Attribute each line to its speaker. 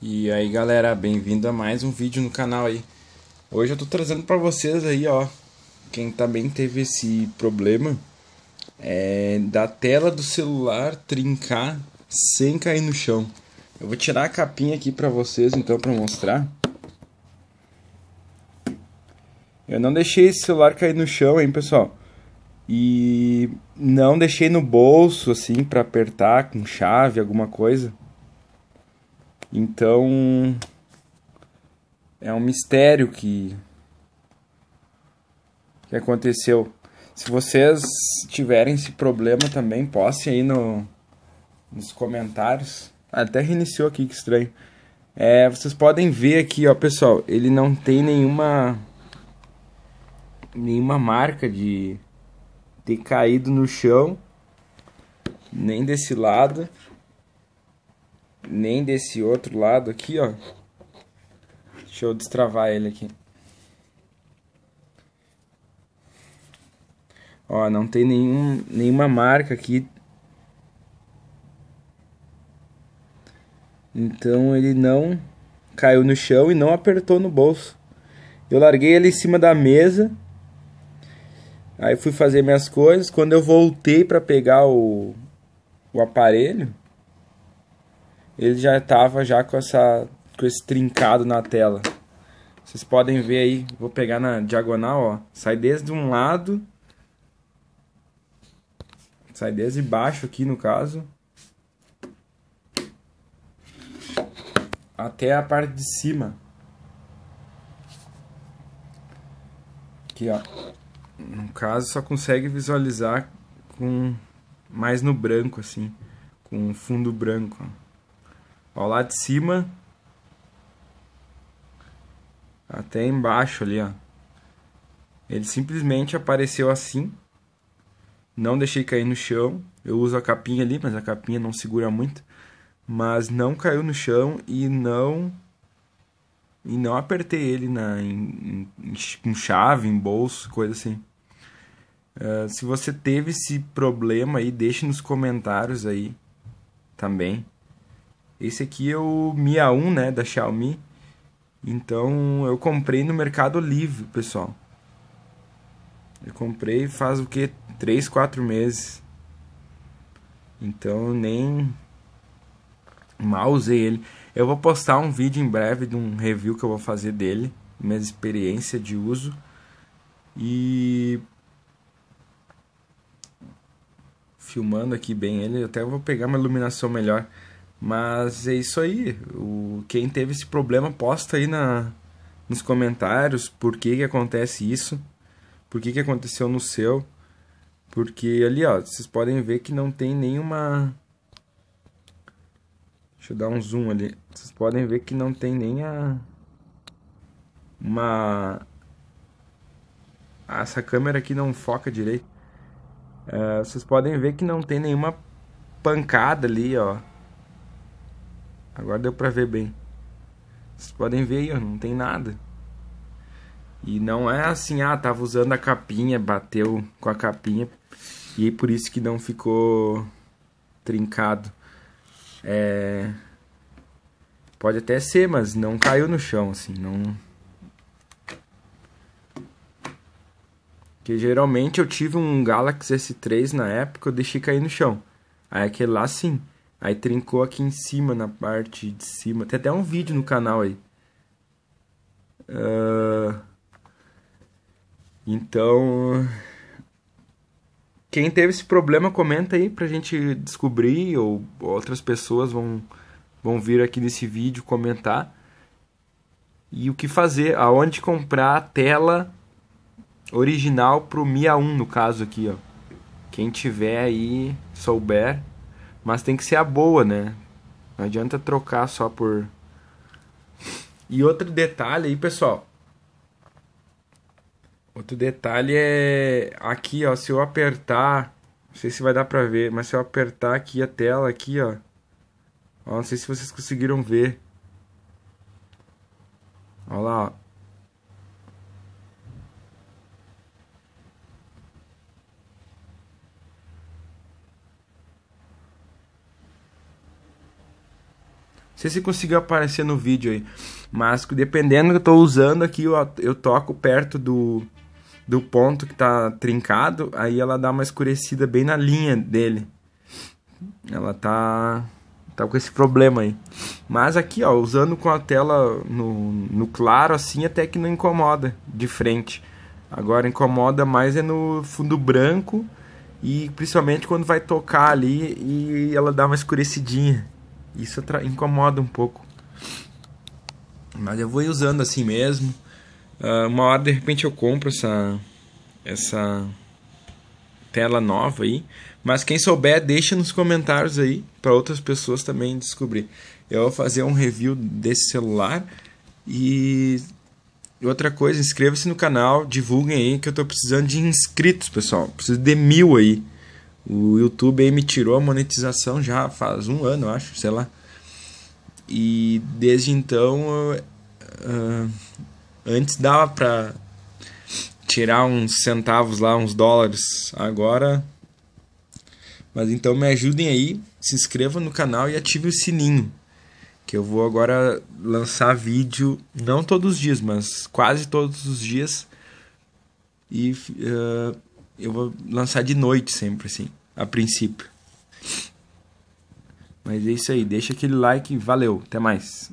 Speaker 1: E aí galera, bem-vindo a mais um vídeo no canal aí. Hoje eu tô trazendo para vocês aí, ó, quem também teve esse problema é da tela do celular trincar sem cair no chão. Eu vou tirar a capinha aqui para vocês então para mostrar. Eu não deixei esse celular cair no chão, hein, pessoal? E não deixei no bolso assim para apertar com chave, alguma coisa. Então é um mistério que que aconteceu. Se vocês tiverem esse problema também, poste aí no, nos comentários. Até reiniciou aqui, que estranho. É, vocês podem ver aqui, ó, pessoal, ele não tem nenhuma nenhuma marca de ter caído no chão, nem desse lado nem desse outro lado aqui, ó. Deixa eu destravar ele aqui. Ó, não tem nenhum, nenhuma marca aqui. Então ele não caiu no chão e não apertou no bolso. Eu larguei ele em cima da mesa. Aí fui fazer minhas coisas. Quando eu voltei para pegar o, o aparelho, ele já estava já com essa com esse trincado na tela. Vocês podem ver aí, vou pegar na diagonal, ó. Sai desde um lado. Sai desde baixo aqui no caso. Até a parte de cima. Aqui, ó. No caso, só consegue visualizar com mais no branco assim, com fundo branco, ó. Ó, lá de cima. Até embaixo ali, ó. Ele simplesmente apareceu assim. Não deixei cair no chão. Eu uso a capinha ali, mas a capinha não segura muito. Mas não caiu no chão e não e não apertei ele na em, em, com chave, em bolso, coisa assim. Uh, se você teve esse problema aí, deixe nos comentários aí também. Esse aqui é o Mi A1, né, da Xiaomi. Então, eu comprei no Mercado Livre, pessoal. Eu comprei faz o que? 3, 4 meses. Então, nem mal usei ele. Eu vou postar um vídeo em breve de um review que eu vou fazer dele, minha experiência de uso. E filmando aqui bem ele, eu até vou pegar uma iluminação melhor. Mas é isso aí. O, quem teve esse problema, posta aí na, nos comentários por que, que acontece isso, por que, que aconteceu no seu. Porque ali, ó, vocês podem ver que não tem nenhuma. Deixa eu dar um zoom ali. Vocês podem ver que não tem nem a. Uma. Essa câmera aqui não foca direito. É, vocês podem ver que não tem nenhuma pancada ali, ó Agora deu para ver bem. Vocês podem ver aí, ó, não tem nada. E não é assim, ah, tava usando a capinha, bateu com a capinha e por isso que não ficou trincado. É... Pode até ser, mas não caiu no chão, assim, não... Porque geralmente eu tive um Galaxy S3 na época, eu deixei cair no chão. Aí aquele lá sim. Aí trincou aqui em cima, na parte de cima. Tem até um vídeo no canal aí. Uh... Então, quem teve esse problema, comenta aí pra gente descobrir, ou outras pessoas vão, vão vir aqui nesse vídeo comentar. E o que fazer, aonde comprar a tela original pro Mia 1, no caso aqui, ó. Quem tiver aí, souber, mas tem que ser a boa, né? Não adianta trocar só por. E outro detalhe aí, pessoal. Outro detalhe é aqui, ó, se eu apertar, não sei se vai dar pra ver, mas se eu apertar aqui a tela aqui, ó, ó não sei se vocês conseguiram ver. Olha lá, ó. Não sei se conseguiu aparecer no vídeo aí. Mas dependendo que eu tô usando aqui, eu, eu toco perto do, do ponto que tá trincado, aí ela dá uma escurecida bem na linha dele. Ela tá tá com esse problema aí. Mas aqui, ó, usando com a tela no, no claro assim, até que não incomoda de frente. Agora incomoda mais é no fundo branco e principalmente quando vai tocar ali e ela dá uma escurecidinha. Isso incomoda um pouco. Mas eu vou usando assim mesmo. Uh, uma hora de repente eu compro essa essa tela nova aí. Mas quem souber, deixa nos comentários aí para outras pessoas também descobrir. Eu vou fazer um review desse celular e outra coisa, inscreva-se no canal, divulguem aí que eu estou precisando de inscritos, pessoal. Preciso de mil aí. O YouTube aí me tirou a monetização já faz um ano, acho, sei lá. E desde então, uh, antes dava pra tirar uns centavos lá, uns dólares. Agora. Mas então me ajudem aí, se inscrevam no canal e ative o sininho. Que eu vou agora lançar vídeo, não todos os dias, mas quase todos os dias. E uh, eu vou lançar de noite sempre, assim a princípio. Mas é isso aí, deixa aquele like, valeu, até mais.